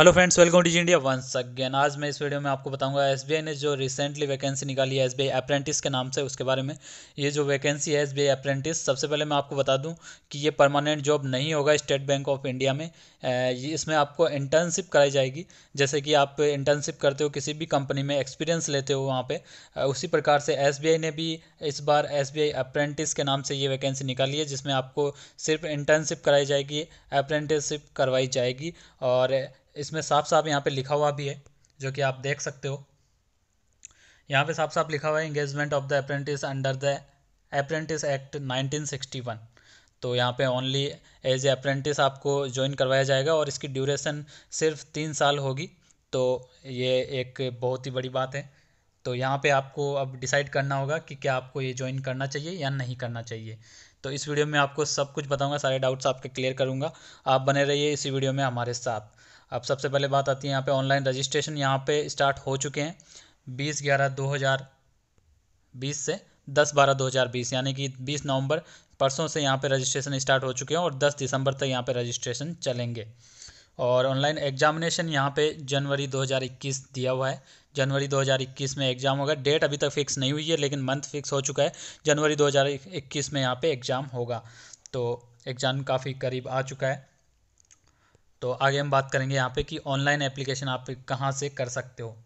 hello friends welcome to India once again आज मैं इस वीडियो में आपको बताऊंगा एसबीआई ने जो रिसेंटली वैकेंसी निकाली है एसबीआई अप्रेंटिस के नाम से उसके बारे में ये जो वैकेंसी है एसबीआई अप्रेंटिस सबसे पहले मैं आपको बता दूं कि ये परमानेंट जॉब नहीं होगा स्टेट बैंक ऑफ इंडिया में इसमें आपको इंटर्नशिप कराई जाएगी जैसे कि आप इंटर्नशिप करते हो किसी भी कंपनी में एक्सपीरियंस लेते हो वहाँ पर उसी प्रकार से एस ने भी इस बार एस अप्रेंटिस के नाम से ये वैकेंसी निकाली है जिसमें आपको सिर्फ इंटर्नशिप कराई जाएगी अप्रेंटिसशिप करवाई जाएगी और इसमें साफ साफ यहाँ पे लिखा हुआ भी है जो कि आप देख सकते हो यहाँ पे साफ साफ लिखा हुआ है engagement of the apprentice under the apprentice act 1961 तो यहाँ पे ओनली एज ए अप्रेंटिस आपको ज्वाइन करवाया जाएगा और इसकी ड्यूरेशन सिर्फ तीन साल होगी तो ये एक बहुत ही बड़ी बात है तो यहाँ पे आपको अब डिसाइड करना होगा कि क्या आपको ये ज्वाइन करना चाहिए या नहीं करना चाहिए तो इस वीडियो में आपको सब कुछ बताऊंगा सारे डाउट्स आपके क्लियर करूंगा आप बने रहिए इसी वीडियो में हमारे साथ अब सबसे पहले बात आती है यहाँ पे ऑनलाइन रजिस्ट्रेशन यहाँ पे स्टार्ट हो चुके हैं बीस ग्यारह दो हज़ार बीस से दस बारह दो हज़ार बीस यानी कि बीस नवंबर परसों से यहाँ पे रजिस्ट्रेशन स्टार्ट हो चुके हैं और दस दिसंबर तक यहाँ पे रजिस्ट्रेशन चलेंगे और ऑनलाइन एग्जामिनेशन यहाँ पे जनवरी 2021 दिया हुआ है जनवरी 2021 में एग्ज़ाम होगा डेट अभी तक फिक्स नहीं हुई है लेकिन मंथ फिक्स हो चुका है जनवरी 2021 में यहाँ पे एग्ज़ाम होगा तो एग्ज़ाम काफ़ी करीब आ चुका है तो आगे हम बात करेंगे यहाँ पे कि ऑनलाइन एप्लीकेशन आप कहाँ से कर सकते हो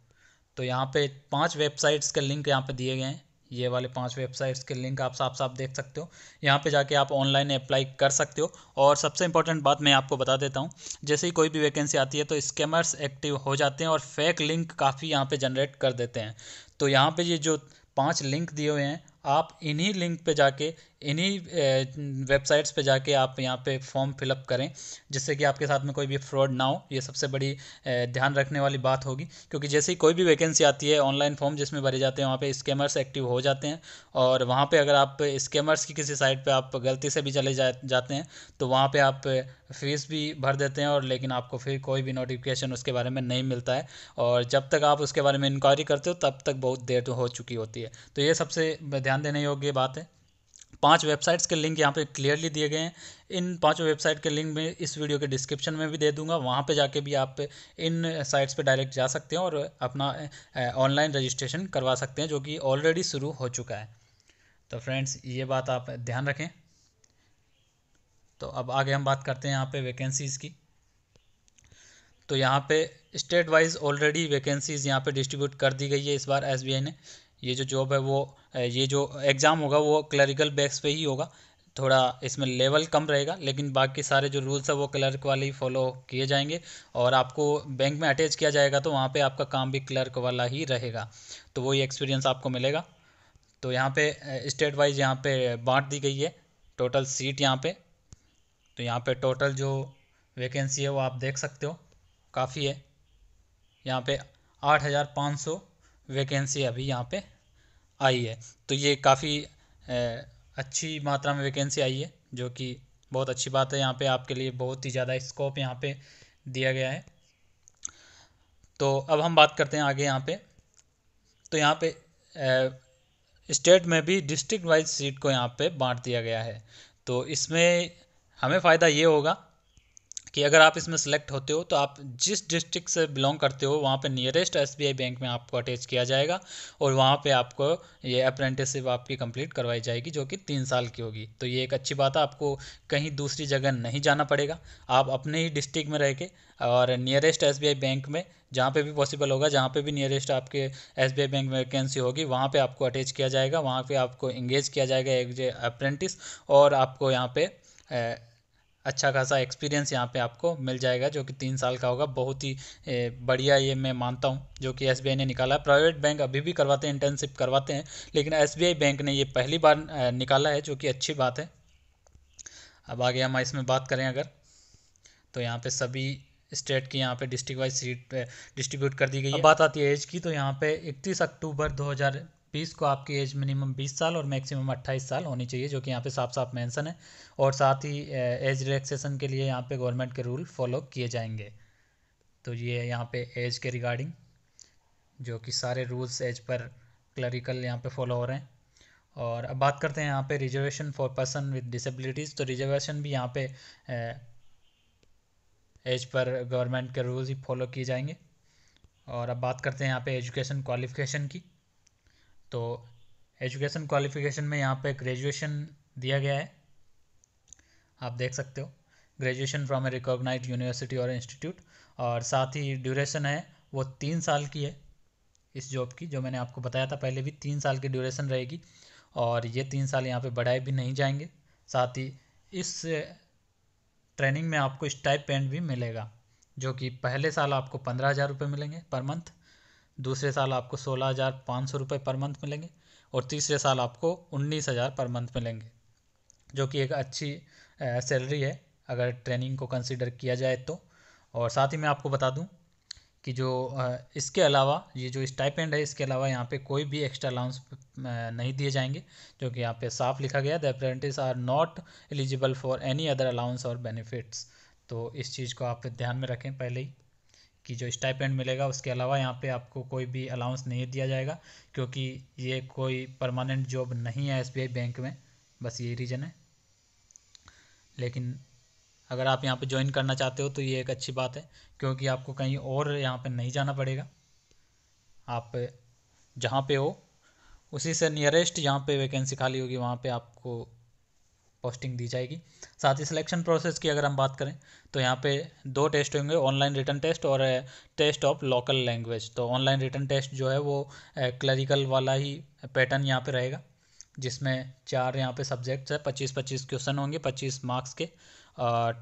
तो यहाँ पे पांच वेबसाइट्स के लिंक यहाँ पे दिए गए हैं ये वाले पांच वेबसाइट्स के लिंक आप साफ साफ देख सकते हो यहाँ पे जाके आप ऑनलाइन अप्लाई कर सकते हो और सबसे इंपॉर्टेंट बात मैं आपको बता देता हूँ जैसे ही कोई भी वैकेंसी आती है तो स्कैमर्स एक्टिव हो जाते हैं और फेक लिंक काफ़ी यहाँ पर जनरेट कर देते हैं तो यहाँ पर ये जो पाँच लिंक दिए हुए हैं आप इन्हीं लिंक पे जाके इन्हीं वेबसाइट्स पे जाके आप यहाँ पे फॉर्म फिलअप करें जिससे कि आपके साथ में कोई भी फ्रॉड ना हो ये सबसे बड़ी ध्यान रखने वाली बात होगी क्योंकि जैसे ही कोई भी वैकेंसी आती है ऑनलाइन फॉर्म जिसमें भरे जाते हैं वहाँ पे स्कैमर्स एक्टिव हो जाते हैं और वहाँ पर अगर आप स्कैमर्स की किसी साइट पर आप गलती से भी चले जाते हैं तो वहाँ पर आप फीस भी भर देते हैं और लेकिन आपको फिर कोई भी नोटिफिकेशन उसके बारे में नहीं मिलता है और जब तक आप उसके बारे में इंक्वायरी करते हो तब तक बहुत देर तो हो चुकी होती है तो ये सबसे ध्यान ध्यान देने योग्य बात है पांच वेबसाइट्स के लिंक यहाँ पे क्लियरली दिए गए हैं इन पांचों वेबसाइट के लिंक में इस वीडियो के डिस्क्रिप्शन में भी दे दूंगा वहाँ पे जाके भी आप इन साइट्स पे डायरेक्ट जा सकते हैं और अपना ऑनलाइन रजिस्ट्रेशन करवा सकते हैं जो कि ऑलरेडी शुरू हो चुका है तो फ्रेंड्स ये बात आप ध्यान रखें तो अब आगे हम बात करते हैं यहाँ पर वैकेंसीज़ की तो यहाँ पे स्टेट वाइज ऑलरेडी वैकेंसीज़ यहाँ पे डिस्ट्रीब्यूट कर दी गई है इस बार एसबीआई ने ये जो जॉब है वो ये जो एग्ज़ाम होगा वो क्लरिकल बेस पे ही होगा थोड़ा इसमें लेवल कम रहेगा लेकिन बाकी सारे जो रूल्स है वो क्लर्क वाले ही फॉलो किए जाएंगे और आपको बैंक में अटैच किया जाएगा तो वहाँ पे आपका काम भी क्लर्क वाला ही रहेगा तो वही एक्सपीरियंस आपको मिलेगा तो यहाँ पे स्टेट वाइज यहाँ पे बांट दी गई है टोटल सीट यहाँ पे तो यहाँ पे टोटल जो वैकेंसी है वो आप देख सकते हो काफ़ी है यहाँ पे आठ हज़ार पाँच सौ वैकेंसी अभी यहाँ पे आई है तो ये काफ़ी अच्छी मात्रा में वैकेंसी आई है जो कि बहुत अच्छी बात है यहाँ पे आपके लिए बहुत ही ज़्यादा स्कोप यहाँ पे दिया गया है तो अब हम बात करते हैं आगे यहाँ पे तो यहाँ पे स्टेट में भी डिस्ट्रिक्ट वाइज सीट को यहाँ पे बांट दिया गया है तो इसमें हमें फ़ायदा ये होगा कि अगर आप इसमें सेलेक्ट होते हो तो आप जिस डिस्ट्रिक्ट से बिलोंग करते हो वहाँ पे नियरेस्ट एसबीआई बैंक में आपको अटैच किया जाएगा और वहाँ पे आपको ये अप्रेंटिसशिप आपकी कंप्लीट करवाई जाएगी जो कि तीन साल की होगी तो ये एक अच्छी बात है आपको कहीं दूसरी जगह नहीं जाना पड़ेगा आप अपने ही डिस्ट्रिक्ट में रह के और नियरेस्ट एस बैंक में जहाँ पे भी पॉसिबल होगा जहाँ पे भी नियरेस्ट आपके एस बैंक में वैकेंसी होगी वहाँ पे आपको अटैच किया जाएगा वहाँ पे आपको इंगेज किया जाएगा एक जे अप्रेंटिस और आपको यहाँ पे अच्छा खासा एक्सपीरियंस यहाँ पे आपको मिल जाएगा जो कि तीन साल का होगा बहुत ही बढ़िया ये मैं मानता हूँ जो कि एस ने निकाला है प्राइवेट बैंक अभी भी करवाते हैं इंटर्नशिप करवाते हैं लेकिन एस बैंक ने ये पहली बार निकाला है जो कि अच्छी बात है अब आगे हम इसमें बात करें अगर तो यहाँ पर सभी स्टेट की यहाँ पे डिस्ट्रिक्ट वाइज सीट डिस्ट्रीब्यूट कर दी गई है बात आती है एज की तो यहाँ पे 31 अक्टूबर पीस को आपकी एज मिनिमम बीस साल और मैक्सिमम अट्ठाईस साल होनी चाहिए जो कि यहाँ पे साफ साफ मेंशन है और साथ ही एज रिलैक्सेशन के लिए यहाँ पे गवर्नमेंट के रूल फॉलो किए जाएंगे तो ये यह यहाँ पे एज के रिगार्डिंग जो कि सारे रूल्स एज पर क्लरिकल यहाँ पे फॉलो हो रहे हैं और अब बात करते हैं यहाँ पे reservation for person with disabilities तो रिजर्वेशन भी यहाँ पे एज पर गवर्नमेंट के रूल्स ही फॉलो किए जाएंगे और अब बात करते हैं यहाँ पे एजुकेशन क्वालिफिकेशन की तो एजुकेशन क्वालिफिकेशन में यहाँ पे ग्रेजुएशन दिया गया है आप देख सकते हो graduation from a recognize university और इंस्टीट्यूट और साथ ही ड्यूरेशन है वो तीन साल की है इस जॉब की जो मैंने आपको बताया था पहले भी तीन साल की ड्यूरेशन रहेगी और ये तीन साल यहाँ पे बढ़ाए भी नहीं जाएंगे साथ ही इस ट्रेनिंग में आपको स्टाइपेंड भी मिलेगा जो कि पहले साल आपको पंद्रह हज़ार रुपये मिलेंगे पर मंथ दूसरे साल आपको सोलह हज़ार पाँच सौ रुपये पर मंथ मिलेंगे और तीसरे साल आपको उन्नीस हज़ार पर मंथ मिलेंगे जो कि एक अच्छी सैलरी है अगर ट्रेनिंग को कंसिडर किया जाए तो और साथ ही मैं आपको बता दूं कि जो इसके अलावा ये जो स्टाइपेंड है इसके अलावा यहाँ पे कोई भी एक्स्ट्रा अलाउंस नहीं दिए जाएंगे जो कि यहाँ पे साफ लिखा गया the apprentice are not eligible for any other allowance और बेनिफिट्स तो इस चीज़ को आप ध्यान में रखें पहले ही कि जो स्टाइपेंड मिलेगा उसके अलावा यहाँ पे आपको कोई भी अलाउंस नहीं दिया जाएगा क्योंकि ये कोई परमानेंट जॉब नहीं है एस बैंक में बस यही रीज़न है लेकिन अगर आप यहाँ पे ज्वाइन करना चाहते हो तो ये एक अच्छी बात है क्योंकि आपको कहीं और यहाँ पे नहीं जाना पड़ेगा आप जहाँ पे हो उसी से नियरेस्ट यहाँ पे वैकेंसी खाली होगी वहाँ पे आपको पोस्टिंग दी जाएगी साथ ही सिलेक्शन प्रोसेस की अगर हम बात करें तो यहाँ पे दो टेस्ट होंगे ऑनलाइन रिटर्न टेस्ट और टेस्ट ऑफ लोकल लैंग्वेज तो ऑनलाइन रिटर्न टेस्ट जो है वो क्लरिकल वाला ही पैटर्न यहाँ पे रहेगा जिसमें चार यहाँ पे सब्जेक्ट्स है पच्चीस पच्चीस क्वेश्चन होंगे पच्चीस मार्क्स के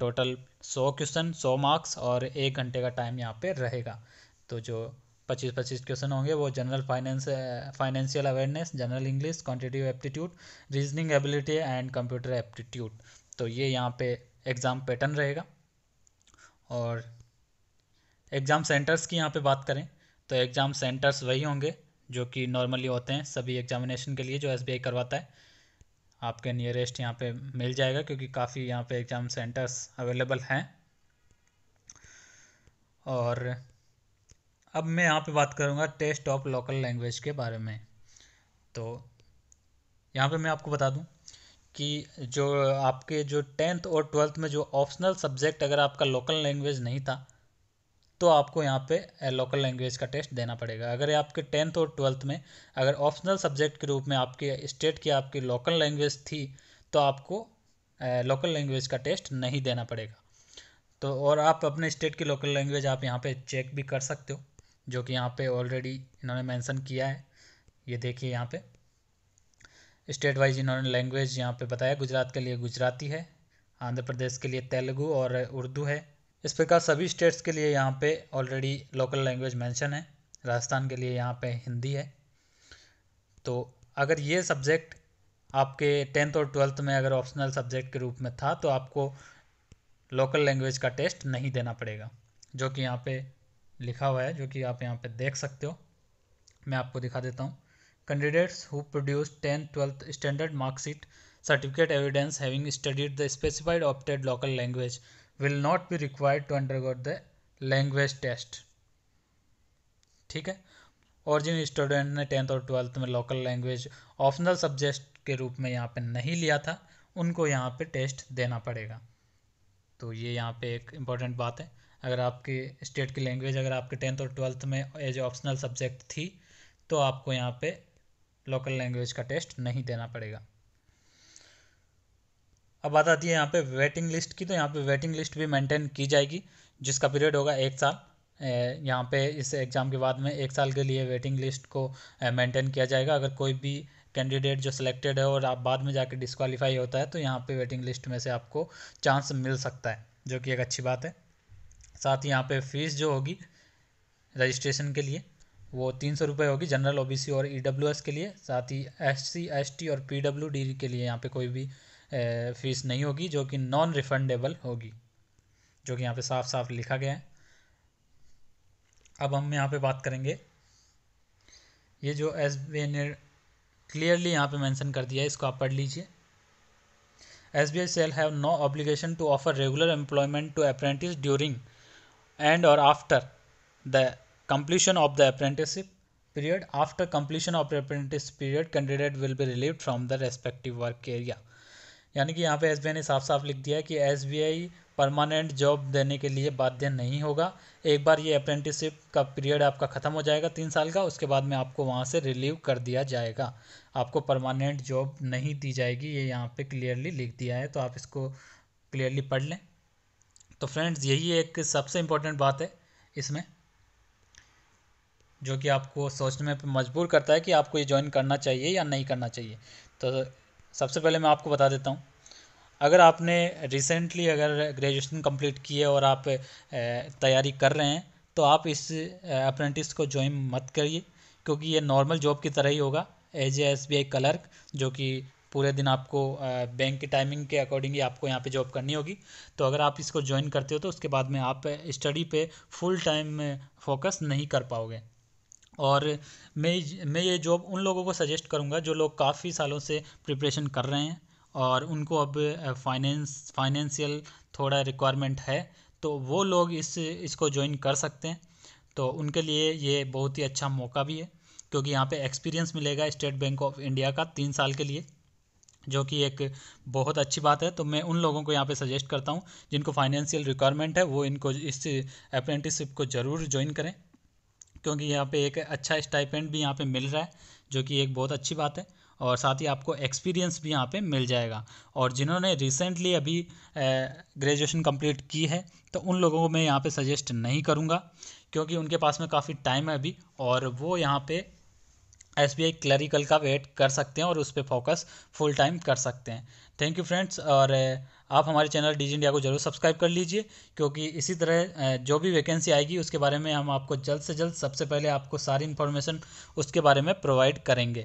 टोटल सौ क्वेश्चन सौ मार्क्स और एक घंटे का टाइम यहाँ पर रहेगा तो जो पच्चीस पच्चीस क्वेश्चन होंगे वो general finance financial awareness general English quantitative aptitude reasoning ability and computer aptitude तो ये यहाँ पे एग्ज़ाम पैटर्न रहेगा और एग्ज़ाम सेंटर्स की यहाँ पे बात करें तो एग्ज़ाम सेंटर्स वही होंगे जो कि नॉर्मली होते हैं सभी एग्जामिनेशन के लिए जो एस करवाता है आपके नियरेस्ट यहाँ पे मिल जाएगा क्योंकि काफ़ी यहाँ पे एग्ज़ाम सेंटर्स अवेलेबल हैं और अब मैं यहाँ पे बात करूँगा टेस्ट ऑफ लोकल लैंग्वेज के बारे में तो यहाँ पे मैं आपको बता दूँ कि जो आपके जो टेंथ और ट्वेल्थ में जो ऑप्शनल सब्जेक्ट अगर आपका लोकल लैंग्वेज नहीं था तो आपको यहाँ पे लोकल लैंग्वेज का टेस्ट देना पड़ेगा अगर आपके टेंथ और ट्वेल्थ में अगर ऑप्शनल सब्जेक्ट के रूप में आपके स्टेट की आपकी लोकल लैंग्वेज थी तो आपको लोकल लैंग्वेज का टेस्ट नहीं देना पड़ेगा तो और आप अपने स्टेट की लोकल लैंग्वेज आप यहाँ पे चेक भी कर सकते हो जो कि यहाँ पे ऑलरेडी इन्होंने मेंशन किया है ये देखिए यहाँ पे स्टेट वाइज इन्होंने लैंग्वेज यहाँ पे बताया गुजरात के लिए गुजराती है आंध्र प्रदेश के लिए तेलुगू और उर्दू है इस प्रकार सभी स्टेट्स के लिए यहाँ पे ऑलरेडी लोकल लैंग्वेज मेंशन है राजस्थान के लिए यहाँ पे हिंदी है तो अगर ये सब्जेक्ट आपके टेंथ और ट्वेल्थ में अगर ऑप्शनल सब्जेक्ट के रूप में था तो आपको लोकल लैंग्वेज का टेस्ट नहीं देना पड़ेगा जो कि यहाँ पे लिखा हुआ है जो कि आप यहाँ पे देख सकते हो मैं आपको दिखा देता हूँ candidates who produce tenth twelfth standard marksheet certificate evidence having studied the specified opted local language will not be required to undergo the language test ठीक है और जिन स्टूडेंट ने टेंथ और ट्वेल्थ में लोकल लैंग्वेज ऑप्शनल सब्जेक्ट के रूप में यहाँ पे नहीं लिया था उनको यहाँ पे टेस्ट देना पड़ेगा तो ये यहाँ पे एक इम्पॉर्टेंट बात है अगर आपके स्टेट की लैंग्वेज अगर आपके टेंथ और ट्वेल्थ में एज ऑप्शनल सब्जेक्ट थी तो आपको यहाँ पे लोकल लैंग्वेज का टेस्ट नहीं देना पड़ेगा अब बात आती है यहाँ पे वेटिंग लिस्ट की तो यहाँ पे वेटिंग लिस्ट भी मेंटेन की जाएगी जिसका पीरियड होगा एक साल यहाँ पे इस एग्ज़ाम के बाद में एक साल के लिए वेटिंग लिस्ट को मेंटेन किया जाएगा अगर कोई भी कैंडिडेट जो सिलेक्टेड है और आप बाद में जाके डिस्कवालीफाई होता है तो यहाँ पे वेटिंग लिस्ट में से आपको चांस मिल सकता है जो कि एक अच्छी बात है साथ ही यहाँ पे फ़ीस जो होगी रजिस्ट्रेशन के लिए वो तीन सौ रुपये होगी जनरल ओबीसी और ईडब्ल्यूएस e के लिए साथ ही एससी एसटी और पीडब्ल्यूडी के लिए यहाँ पे कोई भी फ़ीस नहीं होगी जो कि नॉन रिफंडेबल होगी जो कि यहाँ पे साफ साफ लिखा गया है अब हम यहाँ पे बात करेंगे ये जो एस ने क्लियरली यहाँ पे मेंशन कर दिया है इसको आप पढ़ लीजिए S B I shall have no obligation to offer regular employment to apprentice during and or after the completion of the apprenticeship period after completion of apprentice period candidate will be relieved from the respective work area यानी कि यहाँ पे S ने साफ साफ लिख दिया है कि एस परमानेंट जॉब देने के लिए बाध्य नहीं होगा एक बार ये अप्रेंटिसिप का पीरियड आपका ख़त्म हो जाएगा तीन साल का उसके बाद में आपको वहाँ से रिलीव कर दिया जाएगा आपको परमानेंट जॉब नहीं दी जाएगी ये यहाँ पे क्लियरली लिख दिया है तो आप इसको क्लियरली पढ़ लें तो फ्रेंड्स यही एक सबसे इम्पोर्टेंट बात है इसमें जो कि आपको सोचने में मजबूर करता है कि आपको ये ज्वाइन करना चाहिए या नहीं करना चाहिए तो सबसे पहले मैं आपको बता देता हूँ अगर आपने रिसेंटली अगर ग्रेजुएशन कंप्लीट की है और आप तैयारी कर रहे हैं तो आप इस अप्रेंटिस को ज्वाइन मत करिए क्योंकि ये नॉर्मल जॉब की तरह ही होगा as a S B I clerk जो कि पूरे दिन आपको बैंक की टाइमिंग के अकॉर्डिंग ही आपको यहाँ पे जॉब करनी होगी तो अगर आप इसको ज्वाइन करते हो तो उसके बाद में आप स्टडी पे फुल टाइम फोकस नहीं कर पाओगे और मैं मैं ये जॉब उन लोगों को सजेस्ट करूँगा जो लोग काफ़ी सालों से प्रिपरेशन कर रहे हैं और उनको अब फाइनेंस फाइनेंशियल थोड़ा रिक्वायरमेंट है तो वो लोग इस इसको ज्वाइन कर सकते हैं तो उनके लिए ये बहुत ही अच्छा मौका भी है क्योंकि यहाँ पे एक्सपीरियंस मिलेगा स्टेट बैंक ऑफ इंडिया का तीन साल के लिए जो कि एक बहुत अच्छी बात है तो मैं उन लोगों को यहाँ पे सजेस्ट करता हूँ जिनको फाइनेंशियल रिक्वायरमेंट है वो इनको इस अप्रेंटिसशिप को ज़रूर ज्वाइन करें क्योंकि यहाँ पे एक अच्छा स्टाइपेंट भी यहाँ पे मिल रहा है जो कि एक बहुत अच्छी बात है और साथ ही आपको एक्सपीरियंस भी यहाँ पे मिल जाएगा और जिन्होंने रिसेंटली अभी ग्रेजुएशन कंप्लीट की है तो उन लोगों को मैं यहाँ पे सजेस्ट नहीं करूँगा क्योंकि उनके पास में काफ़ी टाइम है अभी और वो यहाँ पे एस बी आई क्लरिकल का वेट कर सकते हैं और उस पर फोकस फुल टाइम कर सकते हैं थैंक यू फ्रेंड्स और आप हमारे चैनल डीजी इंडिया को जरूर सब्सक्राइब कर लीजिए क्योंकि इसी तरह जो भी वैकेंसी आएगी उसके बारे में हम आपको जल्द से जल्द सबसे पहले आपको सारी इन्फॉर्मेशन उसके बारे में प्रोवाइड करेंगे